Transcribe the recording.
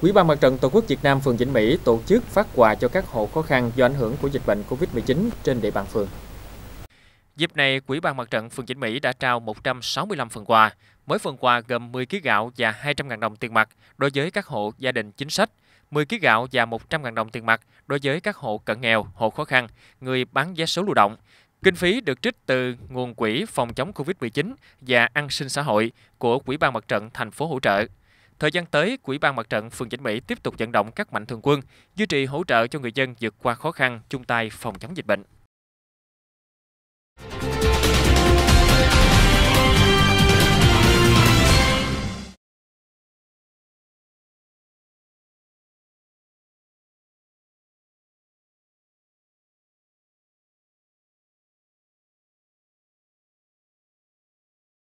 Quỹ ban Mặt trận Tổ quốc Việt Nam phường Vĩnh Mỹ tổ chức phát quà cho các hộ khó khăn do ảnh hưởng của dịch bệnh Covid-19 trên địa bàn phường. Dịp này, Quỹ ban Mặt trận phường Vĩnh Mỹ đã trao 165 phần quà. Mỗi phần quà gồm 10 kg gạo và 200.000 đồng tiền mặt đối với các hộ gia đình chính sách, 10 kg gạo và 100.000 đồng tiền mặt đối với các hộ cận nghèo, hộ khó khăn, người bán vé số lưu động. Kinh phí được trích từ nguồn quỹ phòng chống Covid-19 và an sinh xã hội của Quỹ ban Mặt trận thành phố hỗ trợ. Thời gian tới, Quỹ ban Mặt trận phường Chánh Mỹ tiếp tục vận động các mạnh thường quân duy trì hỗ trợ cho người dân vượt qua khó khăn, chung tay phòng chống dịch bệnh.